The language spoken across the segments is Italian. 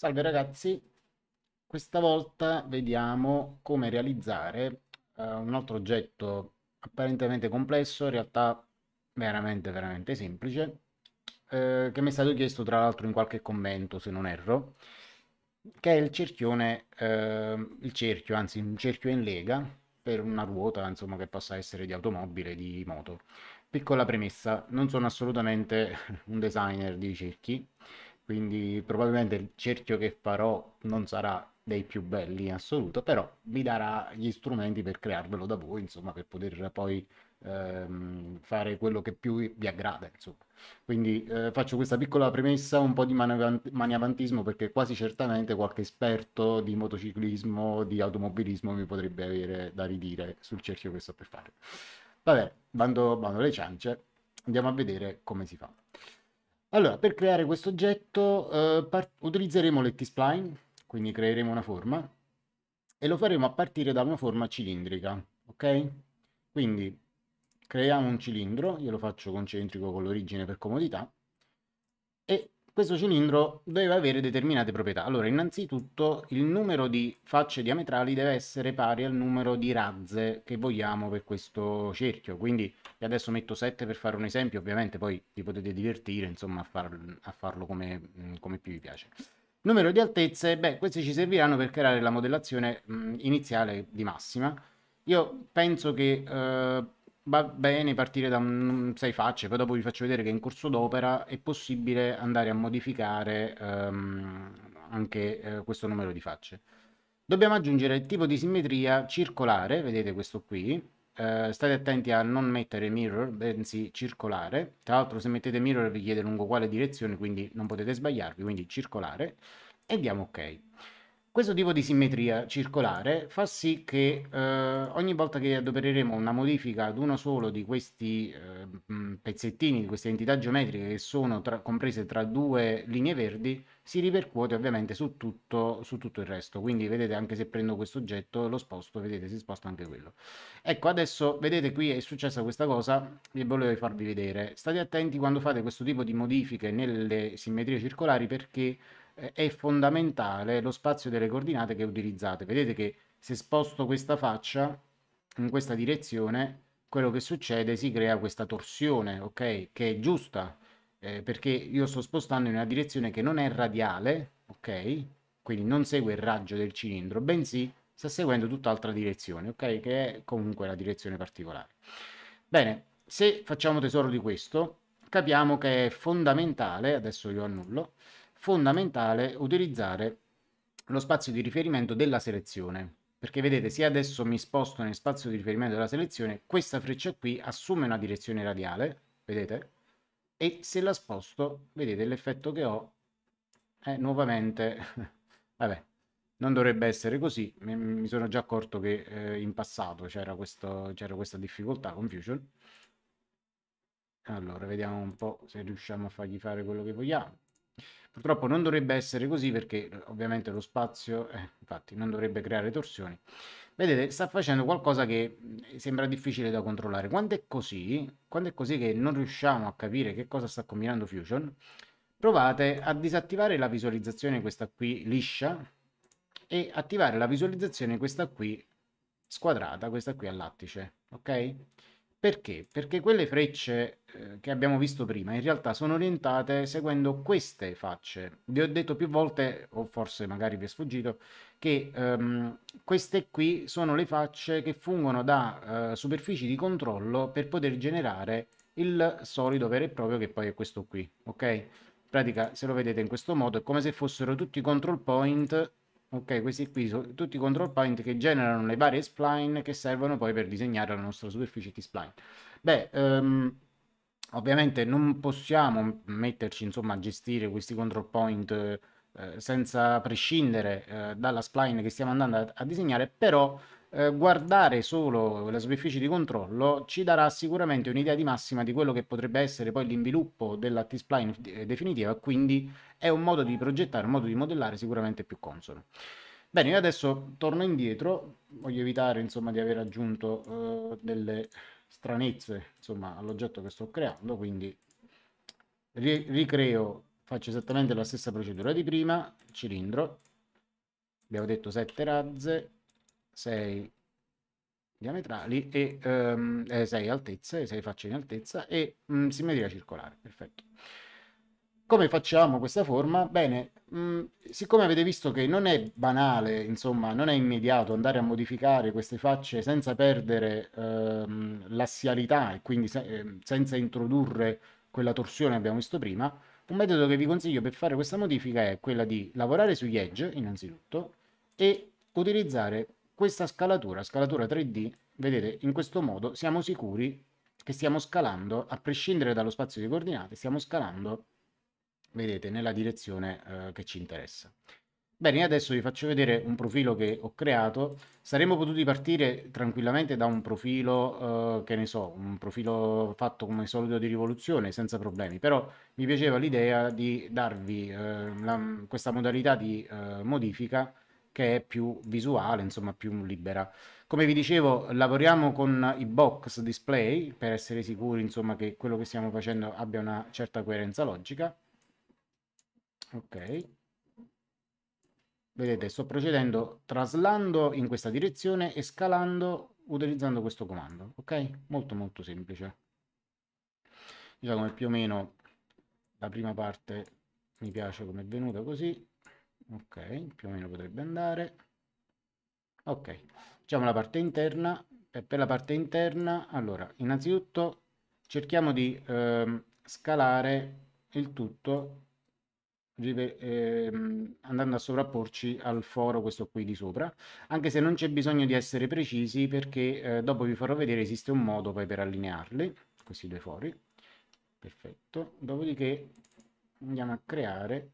Salve ragazzi, questa volta vediamo come realizzare eh, un altro oggetto apparentemente complesso, in realtà veramente veramente semplice, eh, che mi è stato chiesto tra l'altro in qualche commento se non erro, che è il cerchione, eh, il cerchio, anzi un cerchio in lega per una ruota insomma che possa essere di automobile, di moto. Piccola premessa, non sono assolutamente un designer di cerchi, quindi probabilmente il cerchio che farò non sarà dei più belli in assoluto, però vi darà gli strumenti per crearvelo da voi, insomma, per poter poi ehm, fare quello che più vi aggrada, insomma. Quindi eh, faccio questa piccola premessa, un po' di maniavantismo, perché quasi certamente qualche esperto di motociclismo, di automobilismo mi potrebbe avere da ridire sul cerchio che sto per fare. Vabbè, bando, bando le ciance, andiamo a vedere come si fa. Allora, per creare questo oggetto eh, part- utilizzeremo l'etspline, quindi creeremo una forma, e lo faremo a partire da una forma cilindrica, ok? Quindi creiamo un cilindro, io lo faccio concentrico con l'origine per comodità, questo cilindro deve avere determinate proprietà. Allora, innanzitutto il numero di facce diametrali deve essere pari al numero di razze che vogliamo per questo cerchio. Quindi io adesso metto 7 per fare un esempio, ovviamente poi vi potete divertire insomma, a, far, a farlo come, mm, come, più vi piace. Numero di altezze, beh, queste ci serviranno per creare la modellazione mh, mm, iniziale di massima. Io penso che... Eh, va bene partire da un, sei facce, poi dopo vi faccio vedere che in corso d'opera è possibile andare a modificare ehm, anche eh, questo numero di facce. Dobbiamo aggiungere il tipo di simmetria circolare, vedete questo qui, eh, state attenti a non mettere mirror, bensì circolare. Tra l'altro se mettete mirror vi chiede lungo quale direzione, quindi non potete sbagliarvi, quindi circolare. E diamo ok. Questo tipo di simmetria circolare fa sì che eh, ogni volta che adopereremo una modifica ad uno solo di questi eh, mm, pezzettini, di queste entità geometriche che sono tra, comprese tra due linee verdi, si ripercuote ovviamente su tutto, su tutto il resto. Quindi vedete anche se prendo questo oggetto, lo sposto, vedete si sposta anche quello. Ecco adesso vedete qui è successa questa cosa e volevo farvi vedere. State attenti quando fate questo tipo di modifiche nelle simmetrie circolari perché è fondamentale lo spazio delle coordinate che utilizzate. Vedete che se sposto questa faccia in questa direzione, quello che succede si crea questa torsione, ok? Che è giusta, eh, perché io sto spostando in una direzione che non è radiale, ok? Quindi non segue il raggio del cilindro, bensì sta seguendo tutt'altra direzione, ok? Che è comunque la direzione particolare. Bene, se facciamo tesoro di questo, capiamo che è fondamentale, adesso io annullo, fondamentale utilizzare lo spazio di riferimento della selezione. Perché vedete, se adesso mi sposto nel spazio di riferimento della selezione, questa freccia qui assume una direzione radiale, vedete? E se la sposto, vedete l'effetto che ho è eh, nuovamente... Vabbè, non dovrebbe essere così, mi sono già accorto che eh, in passato c'era questa difficoltà, confusion. Allora, vediamo un po' se riusciamo a fargli fare quello che vogliamo. Purtroppo non dovrebbe essere così perché eh, ovviamente lo spazio, eh, infatti, non dovrebbe creare torsioni. Vedete, sta facendo qualcosa che mm, sembra difficile da controllare. Quando è così, quando è così che non riusciamo a capire che cosa sta combinando Fusion, provate a disattivare la visualizzazione questa qui liscia e attivare la visualizzazione questa qui squadrata, questa qui a lattice, ok? Perché? Perché quelle frecce eh, che abbiamo visto prima in realtà sono orientate seguendo queste facce. Vi ho detto più volte, o forse magari vi è sfuggito, che ehm, queste qui sono le facce che fungono da eh, superfici di controllo per poter generare il solido vero e proprio che poi è questo qui, ok? In pratica, se lo vedete in questo modo, è come se fossero tutti i control point Ok, questi qui sono tutti i control point che generano le varie spline che servono poi per disegnare la nostra superficie di spline Beh, um, ovviamente non possiamo metterci insomma, a gestire questi control point eh, senza prescindere eh, dalla spline che stiamo andando a, a disegnare, però eh, guardare solo la superficie di controllo ci darà sicuramente un'idea di massima di quello che potrebbe essere poi l'inviluppo della T-spline eh, definitiva, quindi è un modo di progettare, un modo di modellare sicuramente più consono. Bene, io adesso torno indietro, voglio evitare insomma di aver aggiunto eh, delle stranezze insomma all'oggetto che sto creando, quindi ri ricreo, faccio esattamente la stessa procedura di prima, cilindro, abbiamo detto sette razze, 6 diametrali e 6 um, ehm, eh, altezze, 6 facce in altezza e mh, mm, simmetria circolare, perfetto. Come facciamo questa forma? Bene, mh, mm, siccome avete visto che non è banale, insomma, non è immediato andare a modificare queste facce senza perdere ehm, l'assialità e quindi se ehm, senza introdurre quella torsione che abbiamo visto prima, un metodo che vi consiglio per fare questa modifica è quella di lavorare sugli edge, innanzitutto, e utilizzare questa scalatura, scalatura 3D, vedete, in questo modo siamo sicuri che stiamo scalando, a prescindere dallo spazio di coordinate, stiamo scalando, vedete, nella direzione eh, che ci interessa. Bene, adesso vi faccio vedere un profilo che ho creato. Saremmo potuti partire tranquillamente da un profilo, eh, che ne so, un profilo fatto come solito di rivoluzione, senza problemi, però mi piaceva l'idea di darvi eh, la, questa modalità di eh, modifica che è più visuale, insomma più libera. Come vi dicevo, lavoriamo con i box display per essere sicuri insomma, che quello che stiamo facendo abbia una certa coerenza logica. Ok. Vedete, sto procedendo traslando in questa direzione e scalando utilizzando questo comando. Ok? Molto molto semplice. Diciamo che più o meno la prima parte mi piace come è venuta così ok più o meno potrebbe andare ok facciamo la parte interna e per la parte interna allora innanzitutto cerchiamo di ehm, scalare il tutto ehm, andando a sovrapporci al foro questo qui di sopra anche se non c'è bisogno di essere precisi perché eh, dopo vi farò vedere esiste un modo poi per allinearli questi due fori perfetto dopodiché andiamo a creare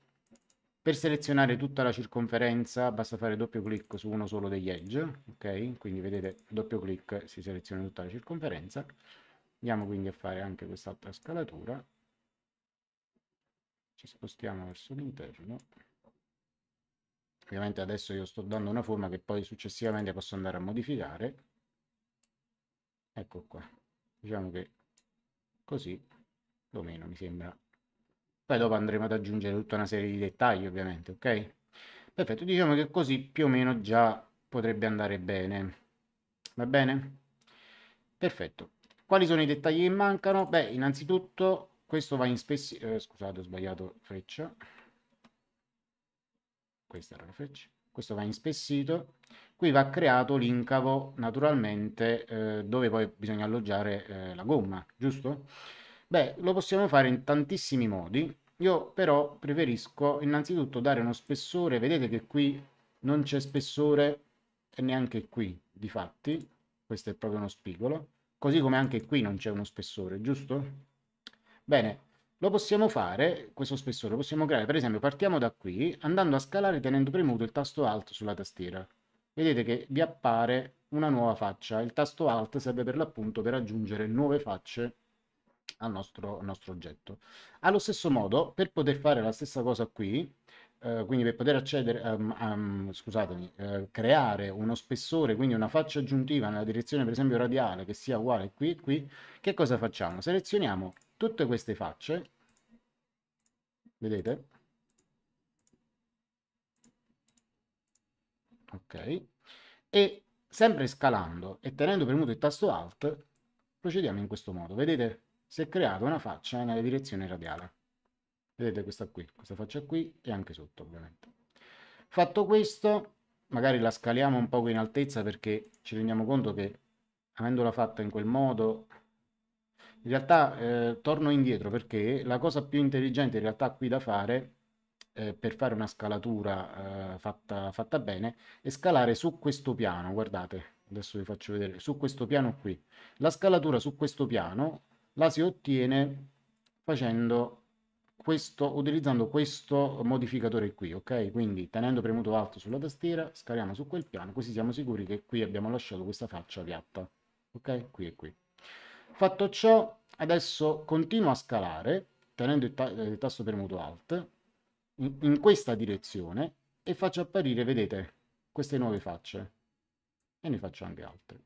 per selezionare tutta la circonferenza basta fare doppio clic su uno solo degli edge, ok? Quindi vedete, doppio clic si seleziona tutta la circonferenza. Andiamo quindi a fare anche quest'altra scalatura. Ci spostiamo verso l'interno. Ovviamente adesso io sto dando una forma che poi successivamente posso andare a modificare. Ecco qua. Diciamo che così, più o meno, mi sembra poi dopo andremo ad aggiungere tutta una serie di dettagli, ovviamente, ok? Perfetto, diciamo che così più o meno già potrebbe andare bene. Va bene? Perfetto. Quali sono i dettagli che mancano? Beh, innanzitutto questo va in spessifica... Eh, scusate, ho sbagliato freccia. Questa era la freccia. Questo va in spessito. Qui va creato l'incavo naturalmente eh, dove poi bisogna alloggiare eh, la gomma, giusto? Beh, lo possiamo fare in tantissimi modi. Io però preferisco innanzitutto dare uno spessore, vedete che qui non c'è spessore e neanche qui, di fatti, questo è proprio uno spigolo, così come anche qui non c'è uno spessore, giusto? Bene, lo possiamo fare, questo spessore, lo possiamo creare, per esempio partiamo da qui, andando a scalare tenendo premuto il tasto Alt sulla tastiera. Vedete che vi appare una nuova faccia, il tasto Alt serve per l'appunto per aggiungere nuove facce al nostro, al nostro oggetto. Allo stesso modo, per poter fare la stessa cosa qui, Uh, quindi per poter accedere, um, um, scusatemi, uh, creare uno spessore, quindi una faccia aggiuntiva nella direzione per esempio radiale che sia uguale qui e qui, che cosa facciamo? Selezioniamo tutte queste facce, vedete? Ok, e sempre scalando e tenendo premuto il tasto Alt procediamo in questo modo, vedete? si è creata una faccia nella direzione radiale. Vedete questa qui, questa faccia qui e anche sotto ovviamente. Fatto questo, magari la scaliamo un po' in altezza perché ci rendiamo conto che avendola fatta in quel modo in realtà eh, torno indietro perché la cosa più intelligente in realtà qui da fare eh, per fare una scalatura eh, fatta, fatta, bene è scalare su questo piano, guardate, adesso vi faccio vedere, su questo piano qui. La scalatura su questo piano la si ottiene facendo questo, utilizzando questo modificatore qui, ok? Quindi tenendo premuto alto sulla tastiera, scariamo su quel piano, così siamo sicuri che qui abbiamo lasciato questa faccia piatta, ok? Qui e qui. Fatto ciò, adesso continuo a scalare, tenendo il, ta il tasto premuto alt, in, in questa direzione, e faccio apparire, vedete, queste nuove facce. E ne faccio anche altre.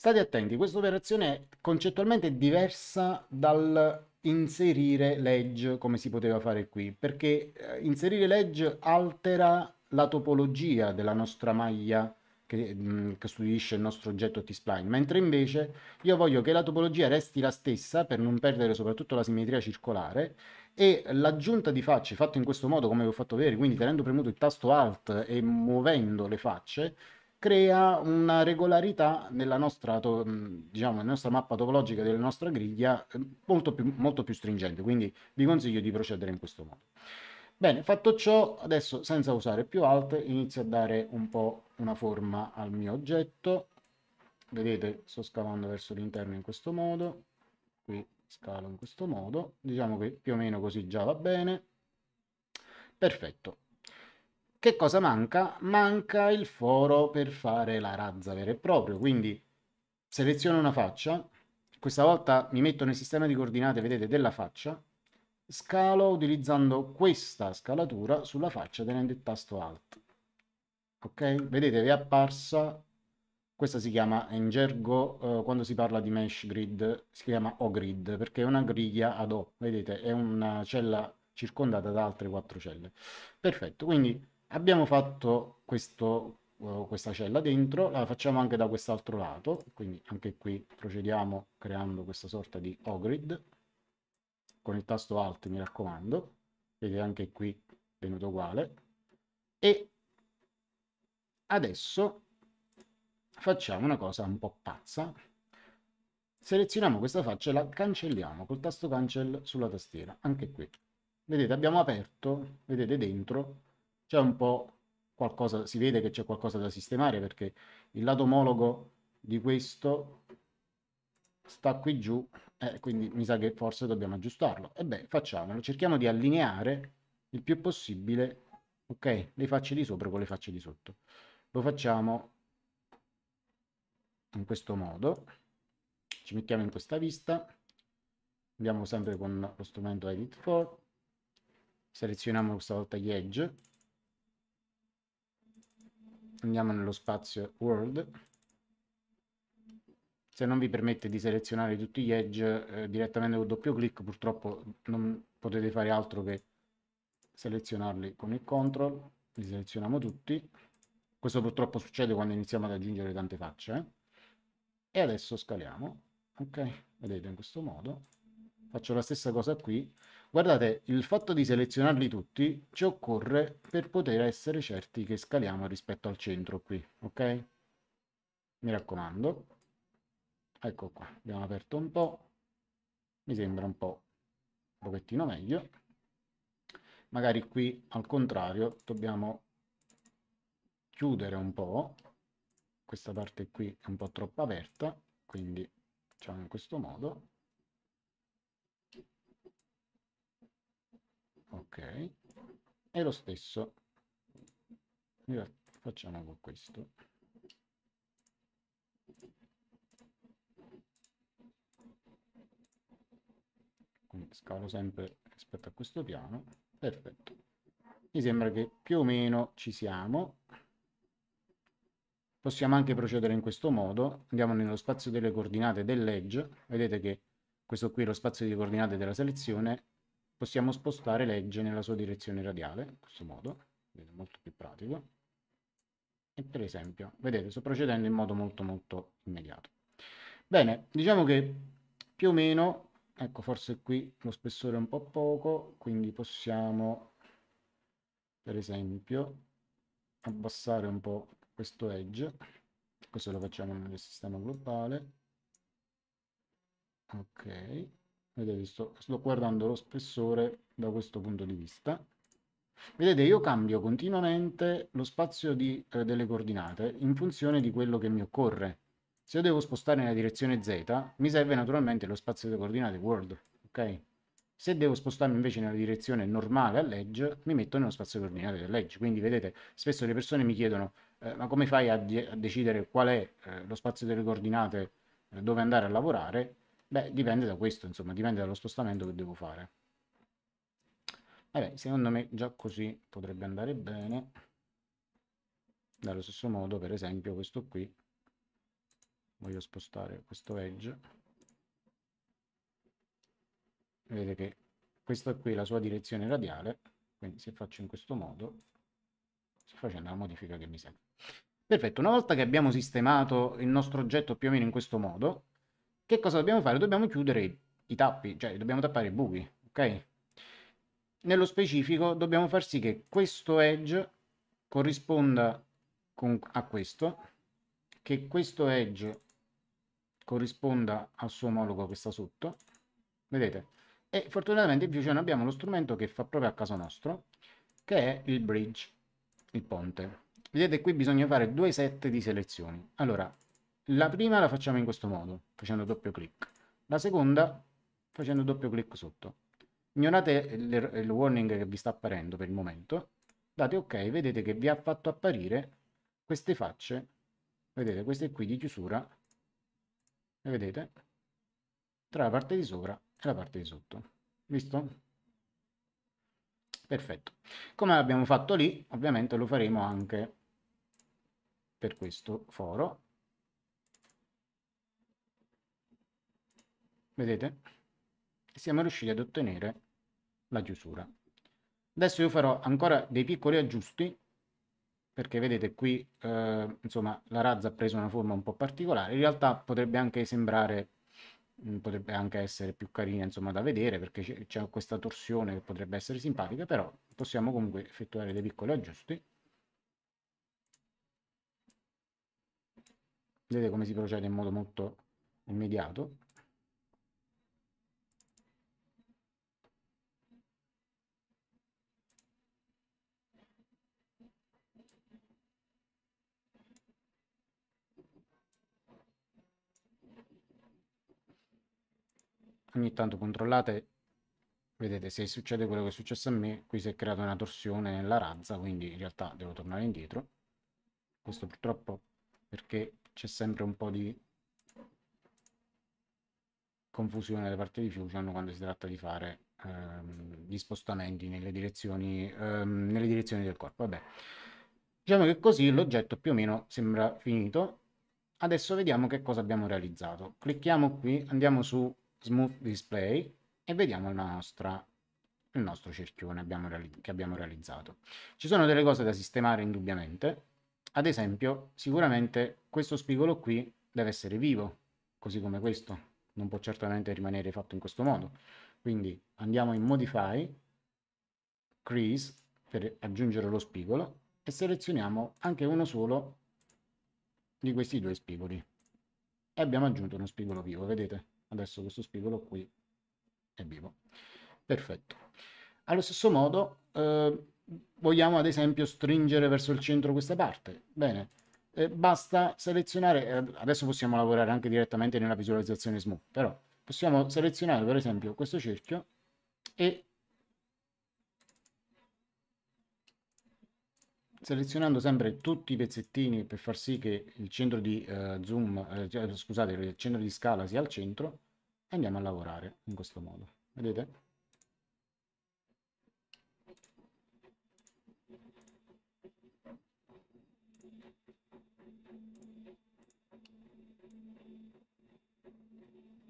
State attenti, questa operazione è concettualmente diversa dal inserire ledge come si poteva fare qui, perché eh, inserire ledge altera la topologia della nostra maglia che mh, mm, costituisce il nostro oggetto T-spline, mentre invece io voglio che la topologia resti la stessa per non perdere soprattutto la simmetria circolare e l'aggiunta di facce fatto in questo modo come vi ho fatto vedere, quindi tenendo premuto il tasto Alt e muovendo le facce, crea una regolarità nella nostra, mm, diciamo, nella nostra mappa topologica della nostra griglia eh, molto più, molto più stringente, quindi vi consiglio di procedere in questo modo. Bene, fatto ciò, adesso senza usare più alt, inizio a dare un po' una forma al mio oggetto. Vedete, sto scavando verso l'interno in questo modo, qui scalo in questo modo, diciamo che più o meno così già va bene. Perfetto, che cosa manca? Manca il foro per fare la razza vera e propria, quindi seleziono una faccia, questa volta mi metto nel sistema di coordinate, vedete, della faccia, scalo utilizzando questa scalatura sulla faccia tenendo il tasto Alt. Ok? Vedete, vi è apparsa, questa si chiama in gergo, eh, quando si parla di mesh grid, si chiama O-grid, perché è una griglia ad O, vedete, è una cella circondata da altre quattro celle. Perfetto, quindi abbiamo fatto questo, eh, questa cella dentro, la facciamo anche da quest'altro lato, quindi anche qui procediamo creando questa sorta di O-grid, con il tasto Alt mi raccomando, vedete anche qui è venuto uguale, e adesso facciamo una cosa un po' pazza, selezioniamo questa faccia e la cancelliamo col tasto cancel sulla tastiera, anche qui. Vedete, abbiamo aperto, vedete dentro, c'è un po' qualcosa, si vede che c'è qualcosa da sistemare perché il lato omologo di questo sta qui giù, eh, quindi mi sa che forse dobbiamo aggiustarlo. Ebbene, facciamolo, cerchiamo di allineare il più possibile, ok, le facce di sopra con le facce di sotto. Lo facciamo in questo modo, ci mettiamo in questa vista, andiamo sempre con lo strumento Edit 4, selezioniamo questa volta gli edge, andiamo nello spazio World. Se non vi permette di selezionare tutti gli edge eh, direttamente con doppio clic, purtroppo non potete fare altro che selezionarli con il control. Li selezioniamo tutti. Questo purtroppo succede quando iniziamo ad aggiungere tante facce. Eh? E adesso scaliamo. Ok, vedete in questo modo faccio la stessa cosa qui guardate il fatto di selezionarli tutti ci occorre per poter essere certi che scaliamo rispetto al centro qui ok mi raccomando ecco qua abbiamo aperto un po mi sembra un po un pochettino meglio magari qui al contrario dobbiamo chiudere un po questa parte qui è un po troppo aperta quindi facciamo in questo modo ok e lo stesso facciamo con questo quindi scalo sempre rispetto a questo piano perfetto mi sembra che più o meno ci siamo possiamo anche procedere in questo modo andiamo nello spazio delle coordinate dell'edge vedete che questo qui è lo spazio di coordinate della selezione possiamo spostare l'edge nella sua direzione radiale, in questo modo, vedete, molto più pratico. E per esempio, vedete, sto procedendo in modo molto molto immediato. Bene, diciamo che più o meno, ecco forse qui lo spessore è un po' poco, quindi possiamo, per esempio, abbassare un po' questo edge, questo lo facciamo nel sistema globale, ok, vedete sto, sto guardando lo spessore da questo punto di vista vedete io cambio continuamente lo spazio di, eh, delle coordinate in funzione di quello che mi occorre se io devo spostare nella direzione z mi serve naturalmente lo spazio delle coordinate world ok se devo spostarmi invece nella direzione normale a all'edge, mi metto nello spazio delle coordinate del dell'edge. Quindi vedete, spesso le persone mi chiedono eh, ma come fai a, a, decidere qual è eh, lo spazio delle coordinate eh, dove andare a lavorare? Beh, dipende da questo, insomma, dipende dallo spostamento che devo fare. Vabbè, secondo me già così potrebbe andare bene. Dallo stesso modo, per esempio, questo qui. Voglio spostare questo edge. Vedete che questa qui è la sua direzione radiale, quindi se faccio in questo modo, sto facendo la modifica che mi serve. Perfetto, una volta che abbiamo sistemato il nostro oggetto più o meno in questo modo, che cosa dobbiamo fare? Dobbiamo chiudere i tappi, cioè dobbiamo tappare i buchi, ok? Nello specifico dobbiamo far sì che questo edge corrisponda con, a questo, che questo edge corrisponda al suo omologo che sta sotto, vedete? E fortunatamente in più Fusion abbiamo lo strumento che fa proprio a caso nostro, che è il bridge, il ponte. Vedete qui bisogna fare due set di selezioni. Allora, la prima la facciamo in questo modo, facendo doppio clic. La seconda facendo doppio clic sotto. Ignorate il, er-, il warning che vi sta apparendo per il momento. Date ok, vedete che vi ha fatto apparire queste facce, vedete queste qui di chiusura, le vedete, tra la parte di sopra e la parte di sotto. Visto? Perfetto. Come abbiamo fatto lì, ovviamente lo faremo anche per questo foro vedete siamo riusciti ad ottenere la chiusura adesso io farò ancora dei piccoli aggiusti perché vedete qui eh, insomma la razza ha preso una forma un po' particolare in realtà potrebbe anche sembrare mm, potrebbe anche essere più carina insomma da vedere perché c'è questa torsione che potrebbe essere simpatica però possiamo comunque effettuare dei piccoli aggiusti vedete come si procede in modo molto immediato ogni tanto controllate vedete se succede quello che è successo a me qui si è creata una torsione nella razza quindi in realtà devo tornare indietro questo purtroppo perché c'è sempre un po' di confusione da parte di Fusion quando si tratta di fare ehm, gli spostamenti nelle direzioni, ehm, nelle direzioni del corpo vabbè diciamo che così l'oggetto più o meno sembra finito adesso vediamo che cosa abbiamo realizzato clicchiamo qui andiamo su Smooth Display e vediamo nostra, il nostro cerchione abbiamo che abbiamo realizzato. Ci sono delle cose da sistemare indubbiamente, ad esempio sicuramente questo spigolo qui deve essere vivo, così come questo, non può certamente rimanere fatto in questo modo. Quindi andiamo in Modify, Crease, per aggiungere lo spigolo e selezioniamo anche uno solo di questi due spigoli. E abbiamo aggiunto uno spigolo vivo, vedete? adesso questo spigolo qui è vivo perfetto allo stesso modo eh, vogliamo ad esempio stringere verso il centro questa parte bene eh, basta selezionare eh, adesso possiamo lavorare anche direttamente nella visualizzazione smooth però possiamo selezionare per esempio questo cerchio e selezionando sempre tutti i pezzettini per far sì che il centro di eh, zoom, eh, cioè, scusate, il centro di scala sia al centro, e andiamo a lavorare in questo modo. Vedete?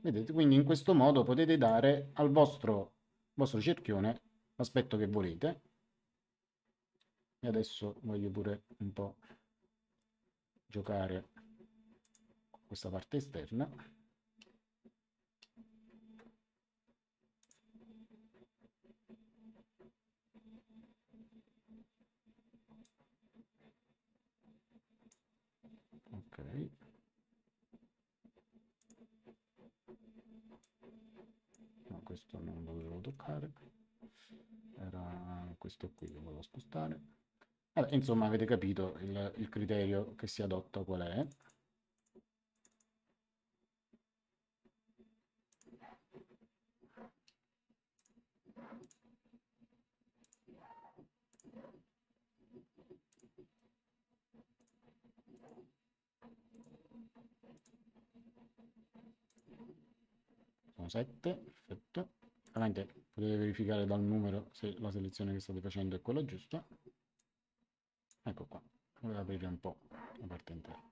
Vedete, quindi in questo modo potete dare al vostro, vostro cerchione l'aspetto che volete e adesso voglio pure un po' giocare con questa parte esterna ok no, questo non lo devo toccare era questo qui che volevo spostare allora, insomma, avete capito il, il criterio che si adotta qual è. sono 7, perfetto. Ovviamente potete verificare dal numero se la selezione che state facendo è quella giusta. Ecco qua, ora aprire un po' la parte interna.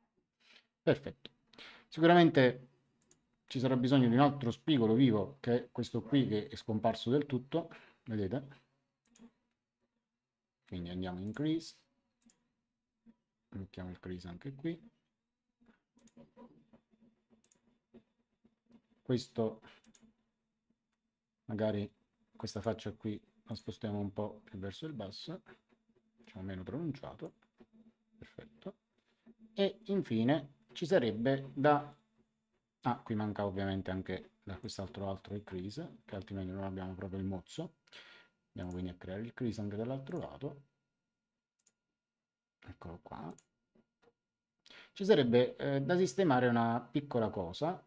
Perfetto. Sicuramente ci sarà bisogno di un altro spigolo vivo, che è questo qui che è scomparso del tutto, vedete? Quindi andiamo in crease, mettiamo il crease anche qui. Questo, magari questa faccia qui la spostiamo un po' più verso il basso diciamo meno pronunciato, perfetto, e infine ci sarebbe da... Ah, qui manca ovviamente anche da quest'altro altro il crease, che altrimenti non abbiamo proprio il mozzo. Andiamo quindi a creare il crease anche dall'altro lato. Eccolo qua. Ci sarebbe eh, da sistemare una piccola cosa.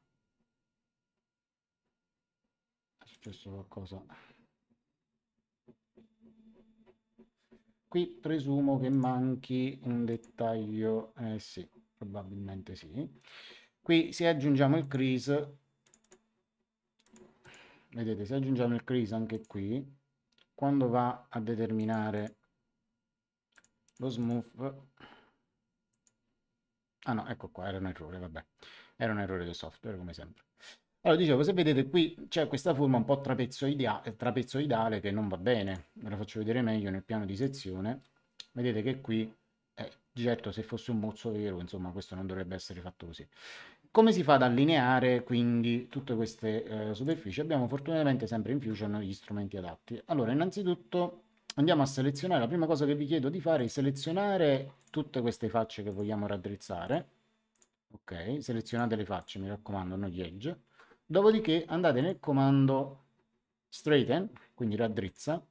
È successo qualcosa Qui presumo che manchi un dettaglio, eh sì, probabilmente sì. Qui se aggiungiamo il crease, vedete se aggiungiamo il crease anche qui, quando va a determinare lo smooth, ah no, ecco qua, era un errore, vabbè, era un errore del software come sempre. Allora, dicevo, se vedete qui c'è questa forma un po' trapezoidea- trapezoidale che non va bene, ve la faccio vedere meglio nel piano di sezione, vedete che qui, eh, certo se fosse un mozzo vero, insomma questo non dovrebbe essere fatto così. Come si fa ad allineare quindi tutte queste eh, superfici? Abbiamo fortunatamente sempre in Fusion gli strumenti adatti. Allora, innanzitutto andiamo a selezionare, la prima cosa che vi chiedo di fare è selezionare tutte queste facce che vogliamo raddrizzare, ok, selezionate le facce, mi raccomando, non gli edge, dopodiché andate nel comando straighten, quindi raddrizza,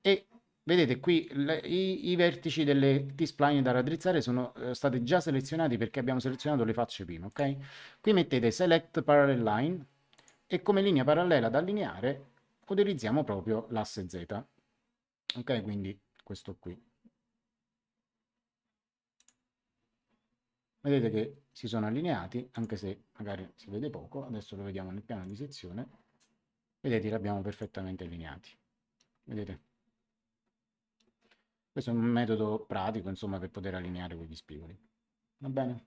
e vedete qui le, i, i, vertici delle T-spline da raddrizzare sono eh, stati già selezionati perché abbiamo selezionato le facce prima, ok? Qui mettete select parallel line e come linea parallela da allineare utilizziamo proprio l'asse Z, ok? Quindi questo qui. Vedete che si sono allineati, anche se magari si vede poco, adesso lo vediamo nel piano di sezione, vedete li abbiamo perfettamente allineati. Vedete? Questo è un metodo pratico, insomma, per poter allineare quegli spigoli. Va bene?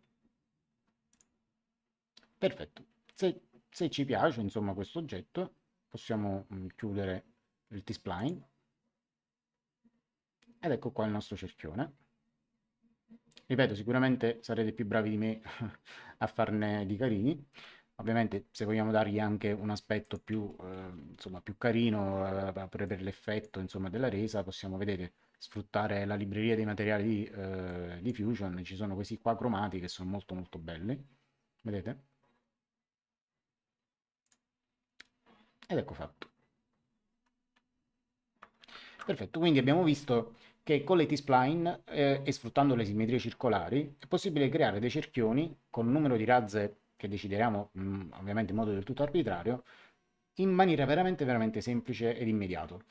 Perfetto. Se, se ci piace, insomma, questo oggetto, possiamo mm, chiudere il T-spline. Ed ecco qua il nostro cerchione. Ripeto, sicuramente sarete più bravi di me a farne di carini. Ovviamente se vogliamo dargli anche un aspetto più, eh, insomma, più carino eh, per, l'effetto insomma, della resa, possiamo vedere sfruttare la libreria dei materiali di, eh, di Fusion. Ci sono questi qua cromati che sono molto molto belli. Vedete? Ed ecco fatto. Perfetto, quindi abbiamo visto che con le T-spline eh, e sfruttando le simmetrie circolari è possibile creare dei cerchioni con un numero di razze che decideremo mh, mm, ovviamente in modo del tutto arbitrario in maniera veramente veramente semplice ed immediato.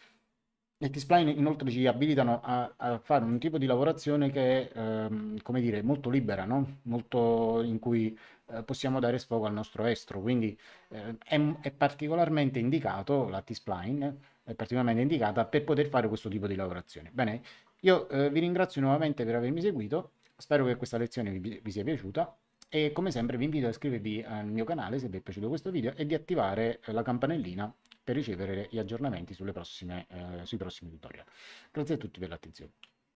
Le T-spline inoltre ci abilitano a, a, fare un tipo di lavorazione che è ehm, come dire, molto libera, no? molto in cui eh, possiamo dare sfogo al nostro estro, quindi eh, è, è particolarmente indicato la T-spline particolarmente indicata per poter fare questo tipo di lavorazione. Bene, io eh, vi ringrazio nuovamente per avermi seguito, spero che questa lezione vi, vi sia piaciuta e come sempre vi invito a iscrivervi al mio canale se vi è piaciuto questo video e di attivare eh, la campanellina per ricevere gli aggiornamenti prossime, eh, sui prossimi tutorial. Grazie a tutti per l'attenzione.